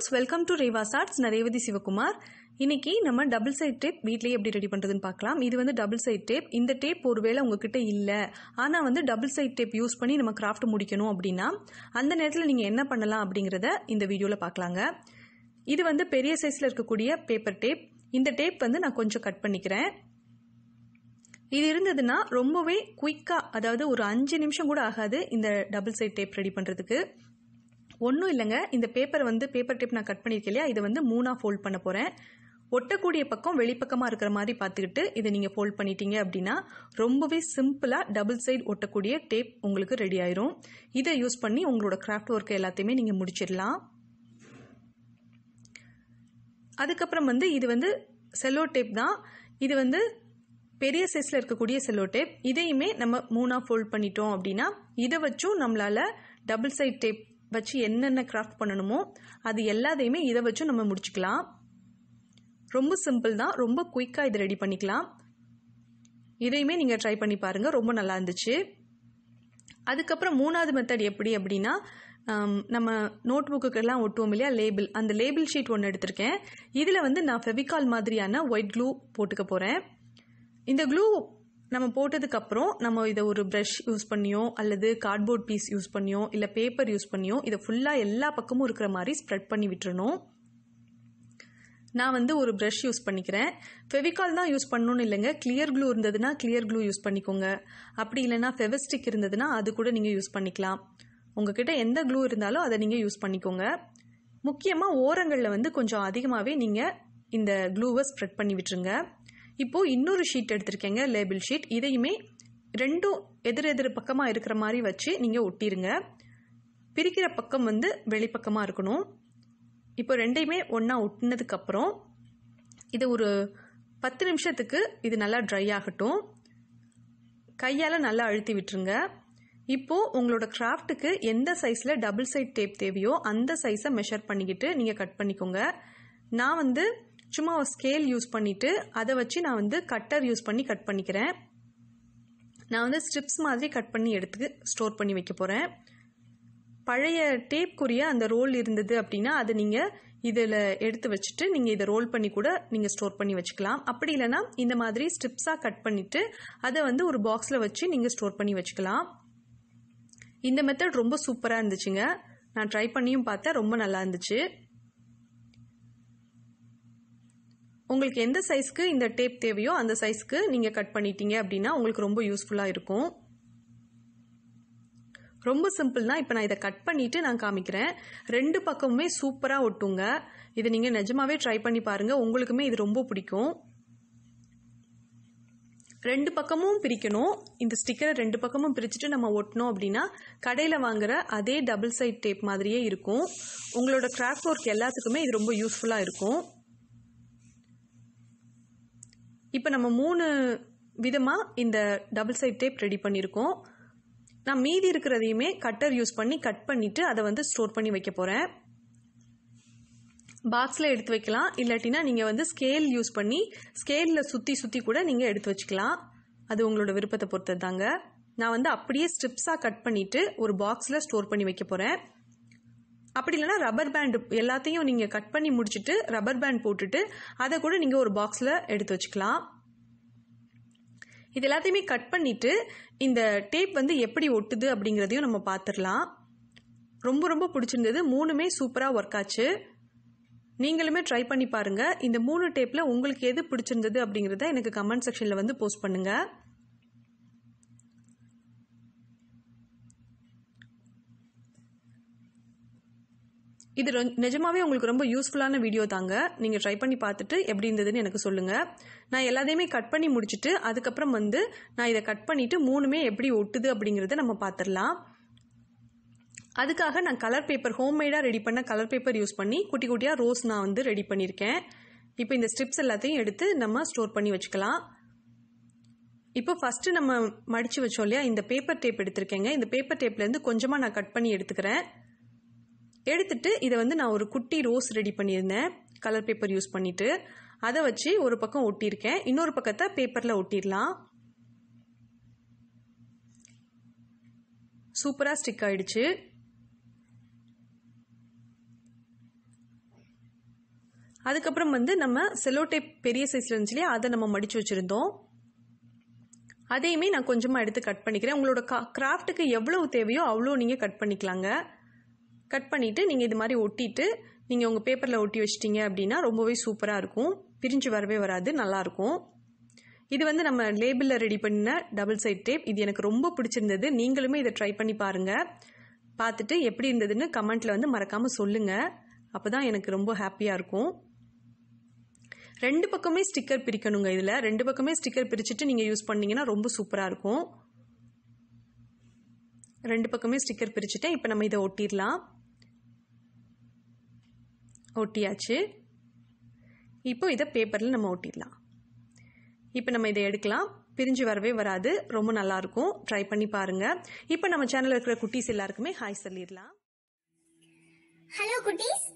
Friends welcome to Reva's arts நான் ரேவதி சிவகுமார் இன்னைக்கு நம்ம டபுள் சைட் டேப் வீட்லேயே எப்படி ரெடி பண்ணுறதுன்னு பார்க்கலாம் இது வந்து டபுள் சைட் டேப் இந்த டேப் ஒருவேளை உங்ககிட்ட இல்லை ஆனால் வந்து டபுள் சைட் டேப் யூஸ் பண்ணி நம்ம கிராஃப்ட் முடிக்கணும் அப்படின்னா அந்த நேரத்தில் நீங்கள் என்ன பண்ணலாம் அப்படிங்கிறத இந்த வீடியோவில் பார்க்கலாங்க இது வந்து பெரிய சைஸில் இருக்கக்கூடிய பேப்பர் டேப் இந்த டேப் வந்து நான் கொஞ்சம் கட் பண்ணிக்கிறேன் இது இருந்ததுன்னா ரொம்பவே குயிக்காக அதாவது ஒரு அஞ்சு நிமிஷம் கூட ஆகாது இந்த டபுள் சைட் டேப் ரெடி பண்ணுறதுக்கு ஒன்றும் இல்லைங்க இந்த பேப்பர் வந்து பேப்பர் டேப் நான் கட் பண்ணியிருக்கேன் இல்லையா இதை வந்து மூணாக ஃபோல்ட் பண்ண போகிறேன் ஒட்டக்கூடிய பக்கம் வெளிப்பக்கமாக இருக்கிற மாதிரி பார்த்துக்கிட்டு இதை நீங்கள் ஃபோல்ட் பண்ணிட்டீங்க அப்படின்னா ரொம்பவே சிம்பிளாக டபுள் சைடு ஒட்டக்கூடிய டேப் உங்களுக்கு ரெடி ஆயிரும் இதை யூஸ் பண்ணி உங்களோட கிராஃப்ட் ஒர்க்கை எல்லாத்தையுமே நீங்கள் முடிச்சிடலாம் அதுக்கப்புறம் வந்து இது வந்து செல்லோ டேப் தான் இது வந்து பெரிய சைஸில் இருக்கக்கூடிய செல்லோ டேப் இதையுமே நம்ம மூணாக ஃபோல்ட் பண்ணிட்டோம் அப்படின்னா இதை வச்சும் நம்மளால் டபுள் சைட் டேப் வச்சு என்னென்ன கிராஃப்ட் பண்ணணுமோ அது எல்லாத்தையுமே இதை வச்சும் நம்ம முடிச்சுக்கலாம் ரொம்ப சிம்பிள் தான் ரொம்ப குயிக்காக இதை ரெடி பண்ணிக்கலாம் இதையுமே நீங்கள் ட்ரை பண்ணி பாருங்கள் ரொம்ப நல்லா இருந்துச்சு அதுக்கப்புறம் மூணாவது மெத்தட் எப்படி அப்படின்னா நம்ம நோட் புக்குக்கெல்லாம் ஒட்டுவோம் இல்லையா லேபிள் அந்த லேபிள் ஷீட் ஒன்று எடுத்திருக்கேன் இதில் வந்து நான் ஃபெவிகால் மாதிரியான ஒயிட் க்ளூ போட்டுக்க போகிறேன் இந்த க்ளூ நம்ம போட்டதுக்கப்புறம் நம்ம இதை ஒரு ப்ரஷ் யூஸ் பண்ணியோ அல்லது கார்ட்போர்ட் பீஸ் யூஸ் பண்ணியோ இல்லை பேப்பர் யூஸ் பண்ணியோ இதை ஃபுல்லாக எல்லா பக்கமும் இருக்கிற மாதிரி ஸ்ப்ரெட் பண்ணி விட்டுறணும் நான் வந்து ஒரு ப்ரஷ் யூஸ் பண்ணிக்கிறேன் ஃபெவிகால் தான் யூஸ் பண்ணணும்னு இல்லைங்க கிளியர் க்ளூ இருந்ததுன்னா கிளியர் க்ளூ யூஸ் பண்ணிக்கோங்க அப்படி இல்லைனா ஃபெவஸ்டிக் இருந்ததுன்னா அது கூட நீங்கள் யூஸ் பண்ணிக்கலாம் உங்ககிட்ட எந்த க்ளூ இருந்தாலும் அதை நீங்கள் யூஸ் பண்ணிக்கோங்க முக்கியமாக ஓரங்களில் வந்து கொஞ்சம் அதிகமாகவே நீங்கள் இந்த க்ளூவை ஸ்ப்ரெட் பண்ணி விட்டுருங்க இப்போது இன்னொரு ஷீட் எடுத்திருக்கேங்க லேபிள் ஷீட் இதையுமே ரெண்டும் எதிர் எதிர் பக்கமாக இருக்கிற மாதிரி வச்சு நீங்கள் ஒட்டிடுங்க பிரிக்கிற பக்கம் வந்து வெளிப்பக்கமாக இருக்கணும் இப்போ ரெண்டையுமே ஒன்றா ஒட்டினதுக்கப்புறம் இது ஒரு பத்து நிமிஷத்துக்கு இது நல்லா ட்ரை ஆகட்டும் கையால் நல்லா அழுத்தி விட்டுருங்க இப்போது உங்களோட கிராஃப்ட்டுக்கு எந்த சைஸில் டபுள் சைட் டேப் தேவையோ அந்த சைஸை மெஷர் பண்ணிக்கிட்டு நீங்கள் கட் பண்ணிக்கோங்க நான் வந்து சும்மா ஸ்கேல் யூஸ் பண்ணிவிட்டு அதை வச்சு நான் வந்து கட்டர் யூஸ் பண்ணி கட் பண்ணிக்கிறேன் நான் வந்து ஸ்ட்ரிப்ஸ் மாதிரி கட் பண்ணி எடுத்து ஸ்டோர் பண்ணி வைக்க போகிறேன் பழைய டேப்க்குரிய அந்த ரோல் இருந்தது அப்படின்னா அதை நீங்கள் இதில் எடுத்து வச்சுட்டு நீங்கள் இதை ரோல் பண்ணி கூட நீங்கள் ஸ்டோர் பண்ணி வச்சுக்கலாம் அப்படி இல்லைனா இந்த மாதிரி ஸ்ட்ரிப்ஸாக கட் பண்ணிவிட்டு அதை வந்து ஒரு பாக்ஸில் வச்சு நீங்கள் ஸ்டோர் பண்ணி வச்சுக்கலாம் இந்த மெத்தட் ரொம்ப சூப்பராக இருந்துச்சுங்க நான் ட்ரை பண்ணியும் பார்த்தேன் ரொம்ப நல்லா இருந்துச்சு உங்களுக்கு எந்த சைஸ்க்கு இந்த டேப் தேவையோ அந்த சைஸ்க்கு நீங்கள் கட் பண்ணிட்டீங்க அப்படின்னா உங்களுக்கு ரொம்ப யூஸ்ஃபுல்லாக இருக்கும் ரொம்ப சிம்பிள்னா இப்போ நான் இதை கட் பண்ணிவிட்டு நான் காமிக்கிறேன் ரெண்டு பக்கமுமே சூப்பராக ஒட்டுங்க இதை நீங்கள் நிஜமாவே ட்ரை பண்ணி பாருங்கள் உங்களுக்குமே இது ரொம்ப பிடிக்கும் ரெண்டு பக்கமும் பிரிக்கணும் இந்த ஸ்டிக்கரை ரெண்டு பக்கமும் பிரிச்சுட்டு நம்ம ஒட்டணும் அப்படின்னா கடையில் வாங்குற அதே டபுள் சைட் டேப் மாதிரியே இருக்கும் உங்களோட கிராஃப்ட் ஒர்க் எல்லாத்துக்குமே இது ரொம்ப யூஸ்ஃபுல்லாக இருக்கும் இப்போ நம்ம மூணு விதமாக இந்த டபுள் சைட் டேப் ரெடி பண்ணியிருக்கோம் நான் மீதி இருக்கிறதையுமே கட்டர் யூஸ் பண்ணி கட் பண்ணிட்டு அதை வந்து ஸ்டோர் பண்ணி வைக்க போகிறேன் பாக்ஸில் எடுத்து வைக்கலாம் இல்லாட்டினா நீங்கள் வந்து ஸ்கேல் யூஸ் பண்ணி ஸ்கேலில் சுற்றி சுற்றி கூட நீங்கள் எடுத்து வச்சுக்கலாம் அது உங்களோட விருப்பத்தை பொறுத்தது தாங்க நான் வந்து அப்படியே ஸ்ட்ரிப்ஸாக கட் பண்ணிவிட்டு ஒரு பாக்ஸில் ஸ்டோர் பண்ணி வைக்க போகிறேன் அப்படி இல்லைனா ரப்பர் பேண்ட் எல்லாத்தையும் நீங்கள் கட் பண்ணி முடிச்சுட்டு ரப்பர் பேண்ட் போட்டுட்டு அதை கூட நீங்கள் ஒரு பாக்ஸில் எடுத்து வச்சுக்கலாம் இது எல்லாத்தையுமே கட் பண்ணிவிட்டு இந்த டேப் வந்து எப்படி ஒட்டுது அப்படிங்கிறதையும் நம்ம பார்த்துடலாம் ரொம்ப ரொம்ப பிடிச்சிருந்தது மூணுமே சூப்பராக ஒர்க் ஆச்சு நீங்களுமே ட்ரை பண்ணி பாருங்கள் இந்த மூணு டேப்பில் உங்களுக்கு எது பிடிச்சிருந்தது அப்படிங்கிறத எனக்கு கமெண்ட் செக்ஷனில் வந்து போஸ்ட் பண்ணுங்கள் இது நிஜமாவே உங்களுக்கு ரொம்ப யூஸ்ஃபுல்லான வீடியோ தாங்க நீங்கள் ட்ரை பண்ணி பார்த்துட்டு எப்படி இருந்ததுன்னு எனக்கு சொல்லுங்கள் நான் எல்லாத்தையுமே கட் பண்ணி முடிச்சுட்டு அதுக்கப்புறம் வந்து நான் இதை கட் பண்ணிவிட்டு மூணுமே எப்படி ஒட்டுது அப்படிங்கிறத நம்ம பார்த்துடலாம் அதுக்காக நான் கலர் பேப்பர் ஹோம்மேடாக ரெடி பண்ண கலர் பேப்பர் யூஸ் பண்ணி குட்டி குட்டியாக ரோஸ் நான் வந்து ரெடி பண்ணியிருக்கேன் இப்போ இந்த ஸ்ட்ரிப்ஸ் எல்லாத்தையும் எடுத்து நம்ம ஸ்டோர் பண்ணி வச்சுக்கலாம் இப்போ ஃபர்ஸ்ட் நம்ம மடித்து வச்சோம் இல்லையா இந்த பேப்பர் டேப் எடுத்திருக்கேங்க இந்த பேப்பர் டேப்லேருந்து கொஞ்சமாக நான் கட் பண்ணி எடுத்துக்கிறேன் எடுத்துட்டு இதை வந்து நான் ஒரு குட்டி ரோஸ் ரெடி பண்ணியிருந்தேன் கலர் பேப்பர் யூஸ் பண்ணிவிட்டு அதை வச்சு ஒரு பக்கம் ஒட்டியிருக்கேன் இன்னொரு பக்கத்தை பேப்பரில் ஒட்டிடலாம் சூப்பராக ஸ்டிக் ஆயிடுச்சு அதுக்கப்புறம் வந்து நம்ம செலோ டேப் பெரிய சைஸில் இருந்துச்சு இல்லையா அதை நம்ம மடித்து வச்சுருந்தோம் அதையுமே நான் கொஞ்சமாக எடுத்து கட் பண்ணிக்கிறேன் உங்களோட கிராஃப்டுக்கு கிராஃப்ட்டுக்கு எவ்வளவு தேவையோ அவ்வளோ நீங்கள் கட் பண்ணிக்கலாங்க கட் பண்ணிவிட்டு நீங்கள் இது மாதிரி ஒட்டிட்டு நீங்கள் உங்கள் பேப்பரில் ஒட்டி வச்சிட்டிங்க அப்படின்னா ரொம்பவே சூப்பராக இருக்கும் பிரிஞ்சு வரவே வராது நல்லாயிருக்கும் இது வந்து நம்ம லேபிளில் ரெடி பண்ண டபுள் சைட் டேப் இது எனக்கு ரொம்ப பிடிச்சிருந்தது நீங்களுமே இதை ட்ரை பண்ணி பாருங்கள் பார்த்துட்டு எப்படி இருந்ததுன்னு கமெண்ட்டில் வந்து மறக்காமல் சொல்லுங்கள் அப்போ தான் எனக்கு ரொம்ப ஹாப்பியாக இருக்கும் ரெண்டு பக்கமே ஸ்டிக்கர் பிரிக்கணுங்க இதில் ரெண்டு பக்கமே ஸ்டிக்கர் பிரிச்சுட்டு நீங்கள் யூஸ் பண்ணிங்கன்னா ரொம்ப சூப்பராக இருக்கும் ரெண்டு பக்கமே ஸ்டிக்கர் பிரிச்சுட்டேன் இப்போ நம்ம இதை ஒட்டிடலாம் ஒட்டியாச்சு இப்போ இதை பேப்பரில் நம்ம ஒட்டிடலாம் இப்போ நம்ம இதை எடுக்கலாம் பிரிஞ்சு வரவே வராது ரொம்ப நல்லாயிருக்கும் ட்ரை பண்ணி பாருங்கள் இப்போ நம்ம சேனலில் இருக்கிற குட்டீஸ் எல்லாருக்குமே ஹாய் சொல்லிடலாம் ஹலோ குட்டீஸ்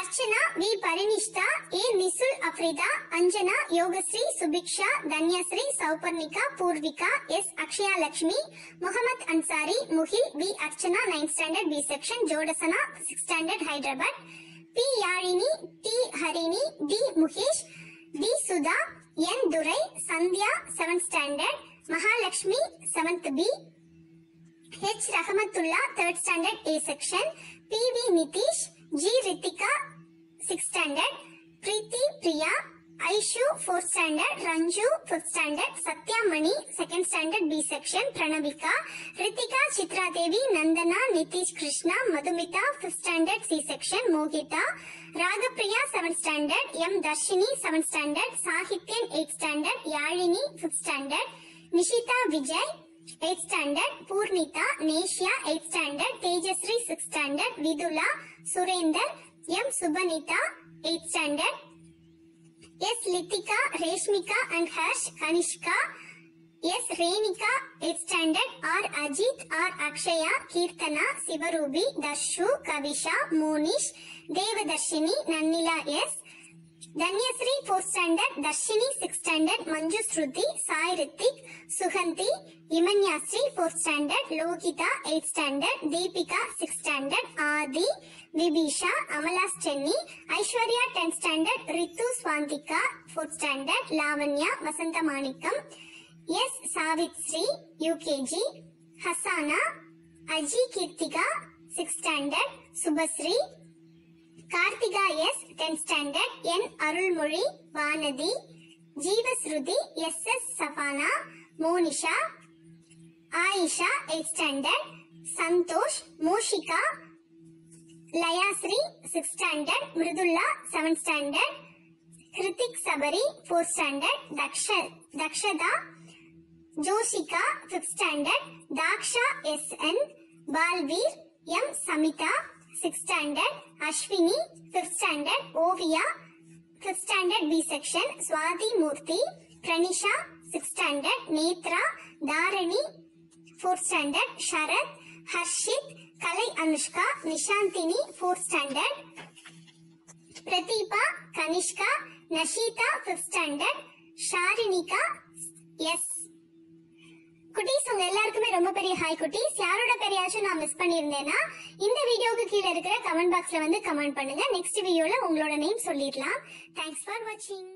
Archana V Parinishta A Nisul Afritha Anjana Yogasri Subiksha Thanyasri Sauparnika Poorvika S Akshaya Lakshmi Mohammed Ansari Mugil V Archana ninth standard B section Jodasana six standard Hyderabad B Yazhini D Harini D Mukesh D Sudha N Durai Sandhya seventh standard Mahalakshmi seventh B H Rahmathulla third standard A section B V Nithish G Rithika six standard Preethi Priya Aishu fourth standard Ranju fifth standard சத்யாமணி second standard B section Pranavika Rithika Chitra Devi Nandana Nithish Krishna Madhumitha fifth standard C section Mohitha Ragapriya seventh standard M Dharshini seventh standard Sahithyan eight standard Yazhini fifth standard Nishitha Vijay eight standard Poornitha Neshiya eight standard Thejasri six standard Vithula Surender M Subanitha eight standard Yes, Litika, Reshmika and Harsh, Kanishka. Yes, Renika, it's standard R. Ajit R. Akshaya, Kirtana, Sivarubi, Dashu, Kavisha, Monish, Devadashini, Nannila, yes. Thanyasri fourth standard Dharshini sixth standard Manju Shruthi Sai Rithik Suganthi Imanyasri fourth standard Lohitha eight standard Deepika sixth standard Aadhi Vibeesha Amala Chenni Aishwarya tenth standard Rithu Swanthika fourth standard Lavanya Vasantha Manickam S Savithri UKG Hasana Aji Keerthika sixth standard Subasri Karthika S tenth standard N Arulmozhi Vanathi Jeevashruthi S S Sabana Monisha Ayesha eight standard Santhosh Moshika Layasri six standard Mirudulla seventh standard Hrithik Sabari fourth standard Daksha Dakshatha Joshika fifth standard Daksha S N Balveer M Samitha six standard Ashwini fifth standard Oviya fifth standard B section Swathi Murthy Pranisha six standard Nethra Dharani fourth standard Sharad Harshit Kalai Anushka Nishanthini fourth standard Prathibha Kanishka Nashitha fifth standard Sharinika S குட்டீஸ் உங்க எல்லாருக்குமே ரொம்ப பெரிய hi குட்டீஸ் யாரோட பெரியாச்சும் நான் miss பண்ணியிருந்தேன்னா இந்த வீடியோக்கு கீழே இருக்கிற கமெண்ட் பாக்ஸ்ல வந்து கமெண்ட் பண்ணுங்க நெக்ஸ்ட் வீடியோல உங்களோட நேம் சொல்லிடலாம் தேங்க்ஸ் ஃபார் வாட்சிங்